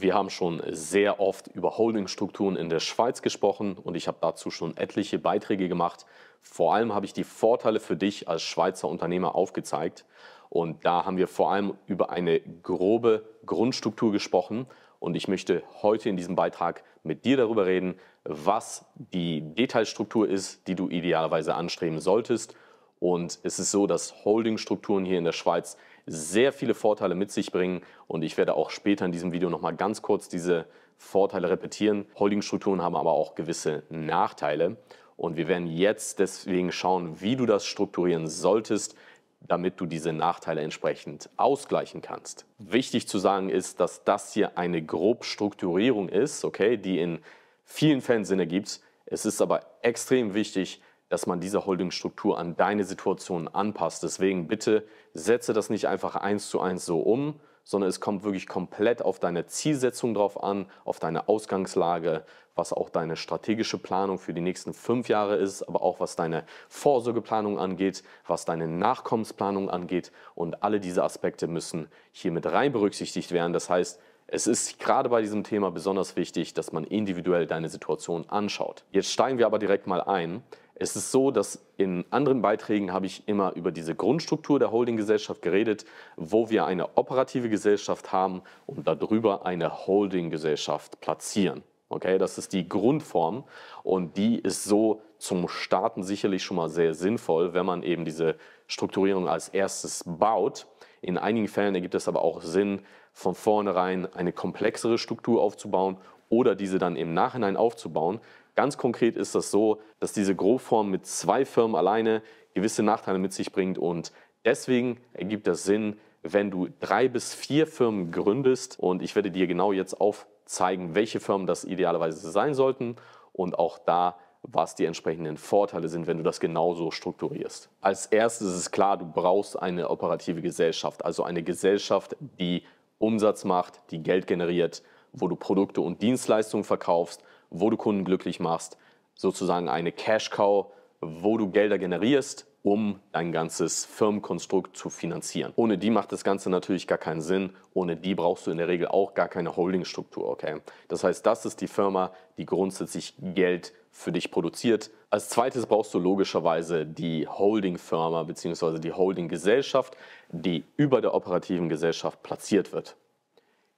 wir haben schon sehr oft über Holdingstrukturen in der Schweiz gesprochen und ich habe dazu schon etliche Beiträge gemacht. Vor allem habe ich die Vorteile für dich als Schweizer Unternehmer aufgezeigt und da haben wir vor allem über eine grobe Grundstruktur gesprochen und ich möchte heute in diesem Beitrag mit dir darüber reden, was die Detailstruktur ist, die du idealerweise anstreben solltest. Und es ist so, dass Holdingstrukturen hier in der Schweiz sehr viele Vorteile mit sich bringen und ich werde auch später in diesem Video nochmal ganz kurz diese Vorteile repetieren. Holdingstrukturen haben aber auch gewisse Nachteile und wir werden jetzt deswegen schauen, wie du das strukturieren solltest, damit du diese Nachteile entsprechend ausgleichen kannst. Wichtig zu sagen ist, dass das hier eine Grobstrukturierung ist, okay, die in vielen Fällen Sinn ergibt. Es ist aber extrem wichtig, dass man diese Holdingstruktur an deine Situation anpasst. Deswegen bitte setze das nicht einfach eins zu eins so um, sondern es kommt wirklich komplett auf deine Zielsetzung drauf an, auf deine Ausgangslage, was auch deine strategische Planung für die nächsten fünf Jahre ist, aber auch was deine Vorsorgeplanung angeht, was deine Nachkommensplanung angeht. Und alle diese Aspekte müssen hier mit rein berücksichtigt werden. Das heißt, es ist gerade bei diesem Thema besonders wichtig, dass man individuell deine Situation anschaut. Jetzt steigen wir aber direkt mal ein. Es ist so, dass in anderen Beiträgen habe ich immer über diese Grundstruktur der Holdinggesellschaft geredet, wo wir eine operative Gesellschaft haben und darüber eine Holdinggesellschaft platzieren. Okay, das ist die Grundform und die ist so zum Starten sicherlich schon mal sehr sinnvoll, wenn man eben diese Strukturierung als erstes baut. In einigen Fällen ergibt es aber auch Sinn, von vornherein eine komplexere Struktur aufzubauen oder diese dann im Nachhinein aufzubauen, Ganz konkret ist das so, dass diese Grobform mit zwei Firmen alleine gewisse Nachteile mit sich bringt und deswegen ergibt das Sinn, wenn du drei bis vier Firmen gründest und ich werde dir genau jetzt aufzeigen, welche Firmen das idealerweise sein sollten und auch da was die entsprechenden Vorteile sind, wenn du das genauso strukturierst. Als erstes ist es klar, du brauchst eine operative Gesellschaft, also eine Gesellschaft, die Umsatz macht, die Geld generiert, wo du Produkte und Dienstleistungen verkaufst wo du Kunden glücklich machst, sozusagen eine Cash-Cow, wo du Gelder generierst, um dein ganzes Firmenkonstrukt zu finanzieren. Ohne die macht das Ganze natürlich gar keinen Sinn. Ohne die brauchst du in der Regel auch gar keine Holdingstruktur. Okay? Das heißt, das ist die Firma, die grundsätzlich Geld für dich produziert. Als zweites brauchst du logischerweise die Holding-Firma bzw. die Holding-Gesellschaft, die über der operativen Gesellschaft platziert wird.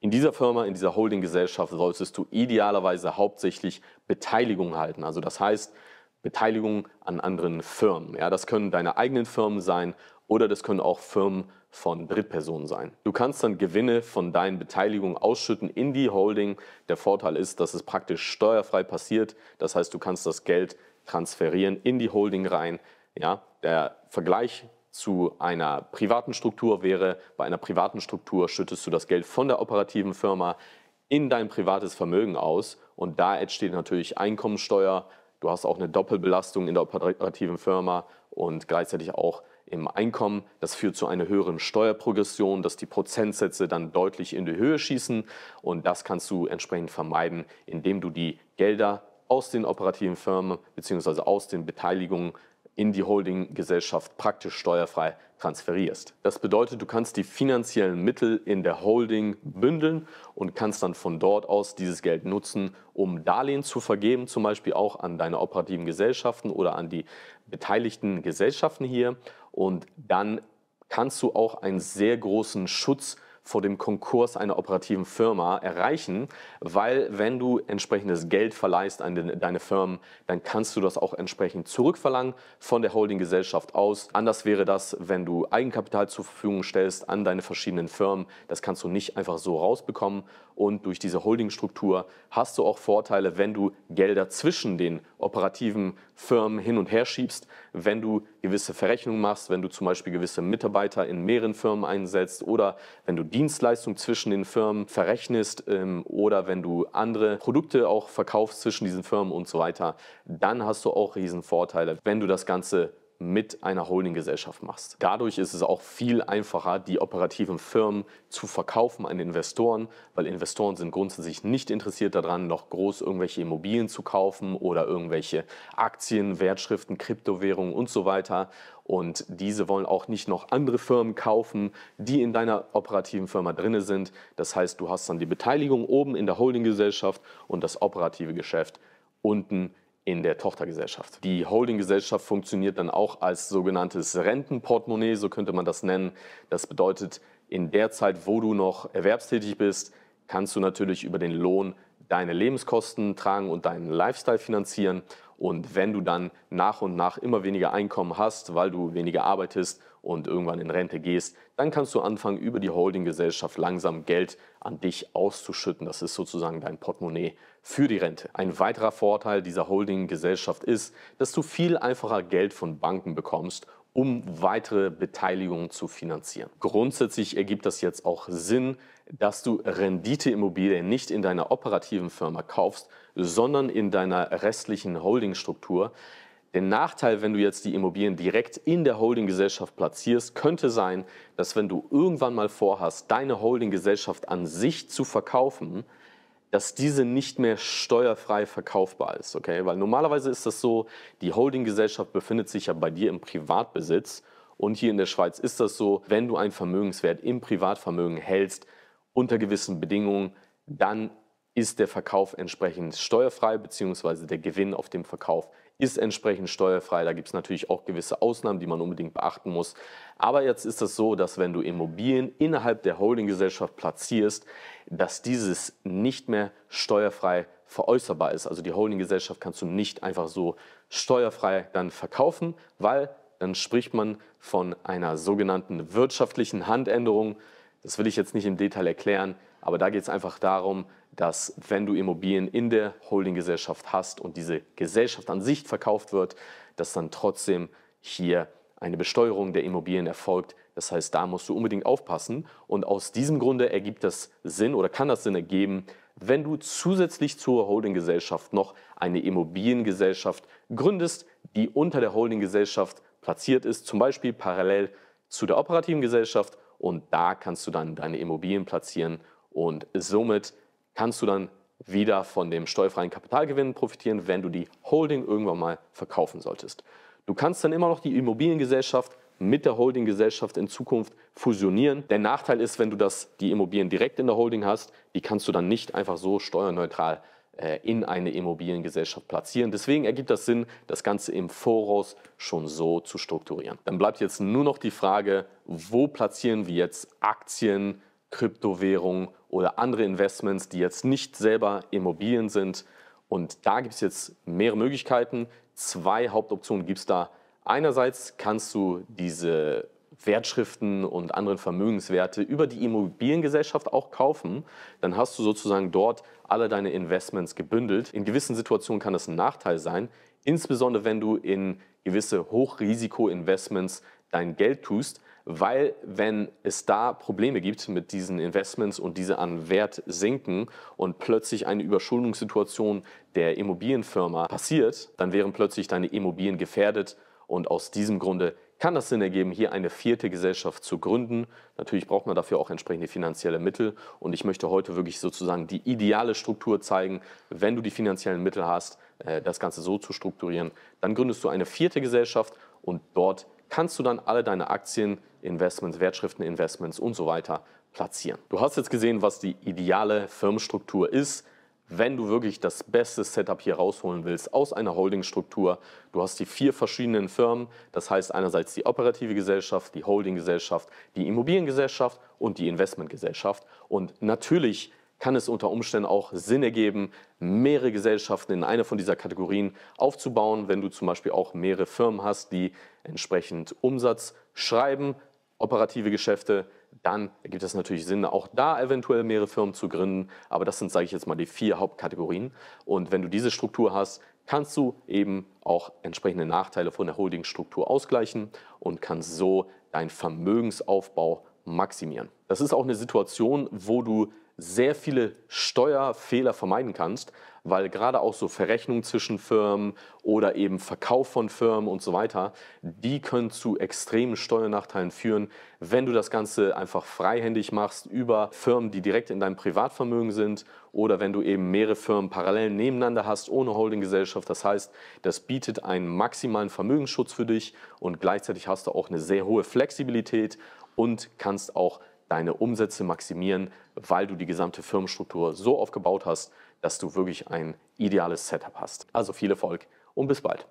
In dieser Firma, in dieser Holdinggesellschaft solltest du idealerweise hauptsächlich Beteiligung halten. Also das heißt Beteiligung an anderen Firmen. Ja, das können deine eigenen Firmen sein oder das können auch Firmen von Drittpersonen sein. Du kannst dann Gewinne von deinen Beteiligungen ausschütten in die Holding. Der Vorteil ist, dass es praktisch steuerfrei passiert. Das heißt, du kannst das Geld transferieren in die Holding rein. Ja, der Vergleich zu einer privaten Struktur wäre, bei einer privaten Struktur schüttest du das Geld von der operativen Firma in dein privates Vermögen aus und da entsteht natürlich Einkommensteuer, du hast auch eine Doppelbelastung in der operativen Firma und gleichzeitig auch im Einkommen. Das führt zu einer höheren Steuerprogression, dass die Prozentsätze dann deutlich in die Höhe schießen und das kannst du entsprechend vermeiden, indem du die Gelder aus den operativen Firmen bzw. aus den Beteiligungen in die Holdinggesellschaft praktisch steuerfrei transferierst. Das bedeutet, du kannst die finanziellen Mittel in der Holding bündeln und kannst dann von dort aus dieses Geld nutzen, um Darlehen zu vergeben, zum Beispiel auch an deine operativen Gesellschaften oder an die beteiligten Gesellschaften hier. Und dann kannst du auch einen sehr großen Schutz vor dem Konkurs einer operativen Firma erreichen, weil wenn du entsprechendes Geld verleihst an deine Firmen, dann kannst du das auch entsprechend zurückverlangen von der Holdinggesellschaft aus. Anders wäre das, wenn du Eigenkapital zur Verfügung stellst an deine verschiedenen Firmen. Das kannst du nicht einfach so rausbekommen und durch diese Holdingstruktur hast du auch Vorteile, wenn du Gelder zwischen den operativen Firmen hin und her schiebst, wenn du gewisse Verrechnungen machst, wenn du zum Beispiel gewisse Mitarbeiter in mehreren Firmen einsetzt oder wenn du Dienstleistung zwischen den Firmen verrechnest ähm, oder wenn du andere Produkte auch verkaufst zwischen diesen Firmen und so weiter, dann hast du auch riesen Vorteile, wenn du das Ganze mit einer Holdinggesellschaft machst. Dadurch ist es auch viel einfacher, die operativen Firmen zu verkaufen an Investoren, weil Investoren sind grundsätzlich nicht interessiert daran, noch groß irgendwelche Immobilien zu kaufen oder irgendwelche Aktien, Wertschriften, Kryptowährungen und so weiter. Und diese wollen auch nicht noch andere Firmen kaufen, die in deiner operativen Firma drin sind. Das heißt, du hast dann die Beteiligung oben in der Holdinggesellschaft und das operative Geschäft unten in der Tochtergesellschaft. Die Holdinggesellschaft funktioniert dann auch als sogenanntes Rentenportemonnaie, so könnte man das nennen. Das bedeutet, in der Zeit, wo du noch erwerbstätig bist, kannst du natürlich über den Lohn deine Lebenskosten tragen und deinen Lifestyle finanzieren. Und wenn du dann nach und nach immer weniger Einkommen hast, weil du weniger arbeitest und irgendwann in Rente gehst, dann kannst du anfangen, über die Holdinggesellschaft langsam Geld an dich auszuschütten. Das ist sozusagen dein Portemonnaie für die Rente. Ein weiterer Vorteil dieser Holdinggesellschaft ist, dass du viel einfacher Geld von Banken bekommst um weitere Beteiligungen zu finanzieren. Grundsätzlich ergibt das jetzt auch Sinn, dass du Renditeimmobilien nicht in deiner operativen Firma kaufst, sondern in deiner restlichen Holdingstruktur, der Nachteil, wenn du jetzt die Immobilien direkt in der Holdinggesellschaft platzierst, könnte sein, dass wenn du irgendwann mal vorhast, deine Holdinggesellschaft an sich zu verkaufen, dass diese nicht mehr steuerfrei verkaufbar ist, okay? Weil normalerweise ist das so, die Holdinggesellschaft befindet sich ja bei dir im Privatbesitz und hier in der Schweiz ist das so, wenn du einen Vermögenswert im Privatvermögen hältst unter gewissen Bedingungen, dann ist der Verkauf entsprechend steuerfrei, beziehungsweise der Gewinn auf dem Verkauf ist entsprechend steuerfrei. Da gibt es natürlich auch gewisse Ausnahmen, die man unbedingt beachten muss. Aber jetzt ist es so, dass wenn du Immobilien innerhalb der Holdinggesellschaft platzierst, dass dieses nicht mehr steuerfrei veräußerbar ist. Also die Holdinggesellschaft kannst du nicht einfach so steuerfrei dann verkaufen, weil dann spricht man von einer sogenannten wirtschaftlichen Handänderung. Das will ich jetzt nicht im Detail erklären, aber da geht es einfach darum, dass wenn du Immobilien in der Holdinggesellschaft hast und diese Gesellschaft an sich verkauft wird, dass dann trotzdem hier eine Besteuerung der Immobilien erfolgt. Das heißt, da musst du unbedingt aufpassen. Und aus diesem Grunde ergibt das Sinn oder kann das Sinn ergeben, wenn du zusätzlich zur Holdinggesellschaft noch eine Immobiliengesellschaft gründest, die unter der Holdinggesellschaft platziert ist, zum Beispiel parallel zu der operativen Gesellschaft. Und da kannst du dann deine Immobilien platzieren und somit kannst du dann wieder von dem steuerfreien Kapitalgewinn profitieren, wenn du die Holding irgendwann mal verkaufen solltest. Du kannst dann immer noch die Immobiliengesellschaft mit der Holdinggesellschaft in Zukunft fusionieren. Der Nachteil ist, wenn du das, die Immobilien direkt in der Holding hast, die kannst du dann nicht einfach so steuerneutral äh, in eine Immobiliengesellschaft platzieren. Deswegen ergibt das Sinn, das Ganze im Voraus schon so zu strukturieren. Dann bleibt jetzt nur noch die Frage, wo platzieren wir jetzt Aktien, Kryptowährungen oder andere Investments, die jetzt nicht selber Immobilien sind. Und da gibt es jetzt mehrere Möglichkeiten. Zwei Hauptoptionen gibt es da. Einerseits kannst du diese Wertschriften und anderen Vermögenswerte über die Immobiliengesellschaft auch kaufen, dann hast du sozusagen dort alle deine Investments gebündelt. In gewissen Situationen kann das ein Nachteil sein, insbesondere wenn du in gewisse Hochrisiko-Investments dein Geld tust, weil wenn es da Probleme gibt mit diesen Investments und diese an Wert sinken und plötzlich eine Überschuldungssituation der Immobilienfirma passiert, dann wären plötzlich deine Immobilien gefährdet und aus diesem Grunde kann das Sinn ergeben, hier eine vierte Gesellschaft zu gründen. Natürlich braucht man dafür auch entsprechende finanzielle Mittel und ich möchte heute wirklich sozusagen die ideale Struktur zeigen, wenn du die finanziellen Mittel hast, äh, das Ganze so zu strukturieren, dann gründest du eine vierte Gesellschaft und dort kannst du dann alle deine Aktien Investments, Wertschrifteninvestments und so weiter platzieren. Du hast jetzt gesehen, was die ideale Firmenstruktur ist. Wenn du wirklich das beste Setup hier rausholen willst aus einer Holdingstruktur, du hast die vier verschiedenen Firmen, das heißt einerseits die operative Gesellschaft, die Holdinggesellschaft, die Immobiliengesellschaft und die Investmentgesellschaft. Und natürlich kann es unter Umständen auch Sinn ergeben, mehrere Gesellschaften in einer von dieser Kategorien aufzubauen, wenn du zum Beispiel auch mehrere Firmen hast, die entsprechend Umsatz schreiben, operative Geschäfte, dann ergibt es natürlich Sinn, auch da eventuell mehrere Firmen zu gründen. Aber das sind, sage ich jetzt mal, die vier Hauptkategorien. Und wenn du diese Struktur hast, kannst du eben auch entsprechende Nachteile von der Holdingstruktur ausgleichen und kannst so deinen Vermögensaufbau maximieren. Das ist auch eine Situation, wo du sehr viele Steuerfehler vermeiden kannst, weil gerade auch so Verrechnungen zwischen Firmen oder eben Verkauf von Firmen und so weiter, die können zu extremen Steuernachteilen führen, wenn du das Ganze einfach freihändig machst über Firmen, die direkt in deinem Privatvermögen sind oder wenn du eben mehrere Firmen parallel nebeneinander hast ohne Holdinggesellschaft. Das heißt, das bietet einen maximalen Vermögensschutz für dich und gleichzeitig hast du auch eine sehr hohe Flexibilität und kannst auch deine Umsätze maximieren, weil du die gesamte Firmenstruktur so aufgebaut hast, dass du wirklich ein ideales Setup hast. Also viel Erfolg und bis bald.